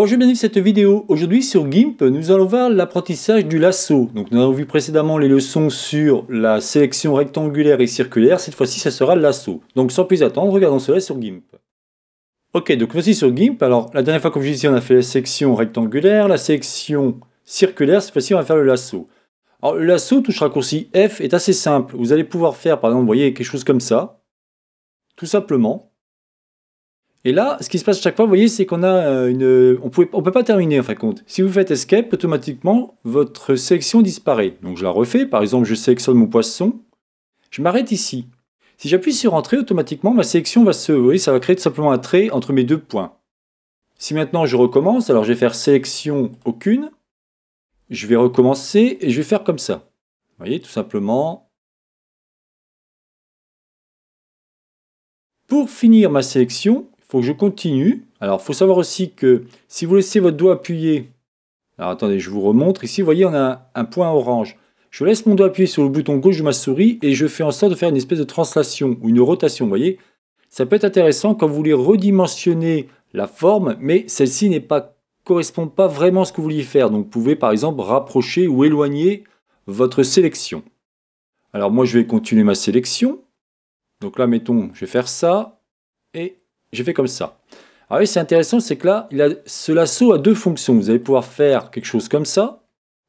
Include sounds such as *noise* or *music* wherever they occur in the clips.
Bonjour, bienvenue dans cette vidéo. Aujourd'hui sur GIMP, nous allons voir l'apprentissage du lasso. Donc nous avons vu précédemment les leçons sur la sélection rectangulaire et circulaire. Cette fois-ci, ça sera le lasso. Donc sans plus attendre, regardons cela sur GIMP. Ok, donc voici sur GIMP. Alors la dernière fois, comme je disais, on a fait la sélection rectangulaire, la sélection circulaire. Cette fois-ci, on va faire le lasso. Alors le lasso, touche raccourci F, est assez simple. Vous allez pouvoir faire, par exemple, voyez, quelque chose comme ça. Tout simplement. Et là, ce qui se passe à chaque fois, vous voyez, c'est qu'on a euh, une, euh, on ne peut pas terminer en fin de compte. Si vous faites escape, automatiquement votre sélection disparaît. Donc je la refais. Par exemple, je sélectionne mon poisson. Je m'arrête ici. Si j'appuie sur entrée, automatiquement ma sélection va se, vous voyez, ça va créer tout simplement un trait entre mes deux points. Si maintenant je recommence, alors je vais faire sélection aucune. Je vais recommencer et je vais faire comme ça. Vous voyez, tout simplement, Pour finir ma sélection, faut que je continue. Alors, il faut savoir aussi que si vous laissez votre doigt appuyé, alors attendez, je vous remontre. Ici, vous voyez, on a un, point orange. Je laisse mon doigt appuyé sur le bouton gauche de ma souris et je fais en sorte de faire une espèce de translation ou une rotation, vous voyez. Ça peut être intéressant quand vous voulez redimensionner la forme, mais celle-ci n'est pas correspond pas vraiment à ce que vous vouliez faire. Donc, vous pouvez par exemple rapprocher ou éloigner votre sélection. Alors moi, je vais continuer ma sélection. Donc là, mettons, je vais faire ça et j'ai fait comme ça. Ah oui, c'est intéressant, c'est que là, ce lasso a deux fonctions. Vous allez pouvoir faire quelque chose comme ça,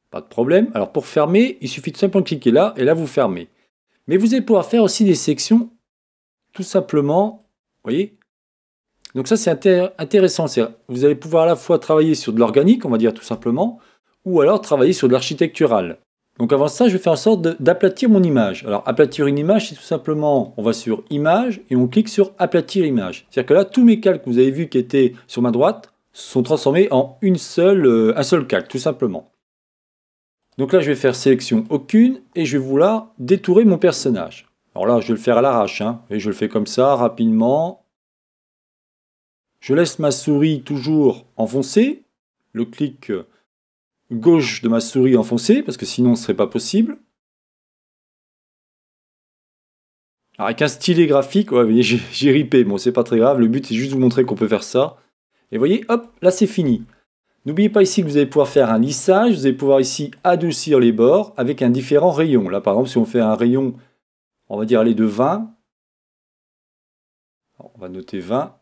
pas de problème. Alors pour fermer, il suffit de simplement cliquer là, et là vous fermez. Mais vous allez pouvoir faire aussi des sections, tout simplement, vous voyez Donc ça c'est intéressant, vous allez pouvoir à la fois travailler sur de l'organique, on va dire tout simplement, ou alors travailler sur de l'architectural. Donc avant ça, je vais faire en sorte d'aplatir mon image. Alors aplatir une image, c'est tout simplement, on va sur image et on clique sur aplatir image. C'est-à-dire que là, tous mes calques que vous avez vus qui étaient sur ma droite sont transformés en une seule, euh, un seul calque, tout simplement. Donc là, je vais faire sélection aucune et je vais vouloir détourer mon personnage. Alors là, je vais le faire à l'arrache, hein, et je le fais comme ça, rapidement. Je laisse ma souris toujours enfoncée, le clic euh, gauche de ma souris enfoncée, parce que sinon ce serait pas possible. Alors avec un stylet graphique, ouais, *laughs* j'ai ripé, bon c'est pas très grave, le but c'est juste de vous montrer qu'on peut faire ça. Et vous voyez, hop, là c'est fini. N'oubliez pas ici que vous allez pouvoir faire un lissage, vous allez pouvoir ici adoucir les bords avec un différent rayon. Là par exemple, si on fait un rayon, on va dire aller de 20, on va noter 20,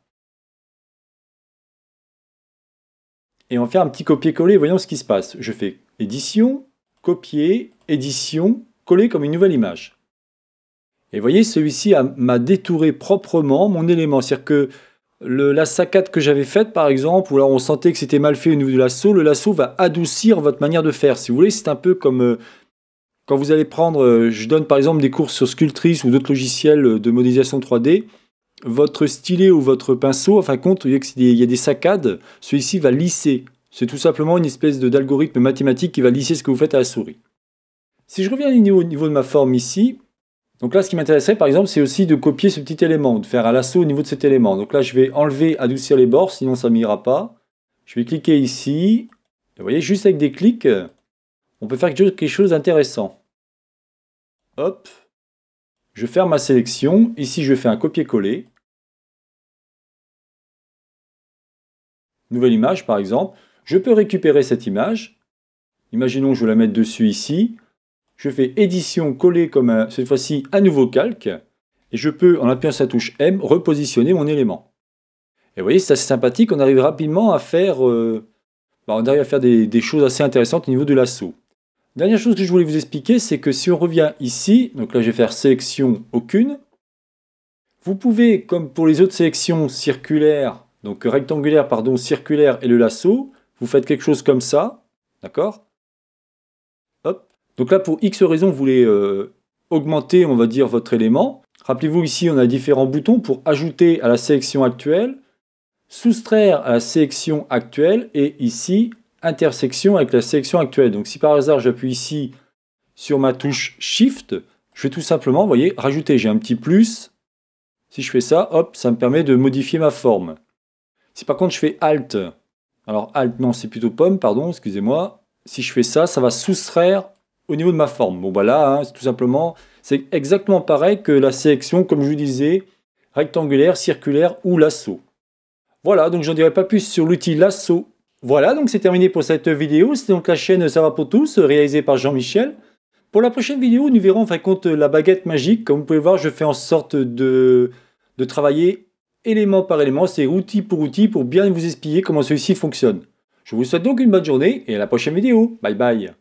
et on va faire un petit copier-coller, voyons ce qui se passe. Je fais édition, copier, édition, coller comme une nouvelle image. Et voyez, celui-ci m'a détouré proprement mon élément. C'est-à-dire que le, la saccade que j'avais faite, par exemple, ou alors on sentait que c'était mal fait au niveau du lasso, le lasso va adoucir votre manière de faire. Si vous voulez, c'est un peu comme euh, quand vous allez prendre, euh, je donne par exemple des cours sur Sculptris ou d'autres logiciels euh, de modélisation 3D, votre stylet ou votre pinceau, enfin compte, vous qu'il y a des saccades, celui-ci va lisser. C'est tout simplement une espèce d'algorithme mathématique qui va lisser ce que vous faites à la souris. Si je reviens au niveau, de ma forme ici, donc là, ce qui m'intéresserait, par exemple, c'est aussi de copier ce petit élément, de faire un lasso au niveau de cet élément. Donc là, je vais enlever, adoucir les bords, sinon ça ne m'ira pas. Je vais cliquer ici. vous voyez, juste avec des clics, on peut faire quelque chose d'intéressant. Hop, je ferme ma sélection. Ici, je fais un copier-coller. Nouvelle image, par exemple. Je peux récupérer cette image. Imaginons que je la mette dessus ici. Je fais édition, coller comme cette fois-ci un nouveau calque. Et je peux, en appuyant sur la touche M, repositionner mon élément. Et vous voyez, c'est assez sympathique. On arrive rapidement à faire, euh, bah, on arrive à faire des, des choses assez intéressantes au niveau de l'assaut. Dernière chose que je voulais vous expliquer, c'est que si on revient ici, donc là je vais faire sélection aucune, vous pouvez, comme pour les autres sélections circulaires, donc rectangulaire, pardon, circulaire et le lasso, vous faites quelque chose comme ça, d'accord Hop. Donc là, pour X raison, vous voulez euh, augmenter, on va dire, votre élément. Rappelez-vous, ici, on a différents boutons pour ajouter à la sélection actuelle, soustraire à la sélection actuelle, et ici, intersection avec la sélection actuelle. Donc si par hasard j'appuie ici sur ma touche Shift, je vais tout simplement, vous voyez, rajouter. J'ai un petit plus. Si je fais ça, hop, ça me permet de modifier ma forme. Si par contre je fais Alt, alors Alt, non, c'est plutôt pomme, pardon, excusez-moi. Si je fais ça, ça va soustraire au niveau de ma forme. Bon, bah là, hein, c'est tout simplement, c'est exactement pareil que la sélection, comme je vous disais, rectangulaire, circulaire ou lasso. Voilà, donc j'en dirai pas plus sur l'outil lasso voilà, donc c'est terminé pour cette vidéo. c'est donc la chaîne Ça va pour tous, réalisée par Jean-Michel. Pour la prochaine vidéo, nous verrons en fin compte la baguette magique. Comme vous pouvez voir, je fais en sorte de, de travailler élément par élément, c'est outil pour outil, pour bien vous expliquer comment celui-ci fonctionne. Je vous souhaite donc une bonne journée et à la prochaine vidéo. Bye bye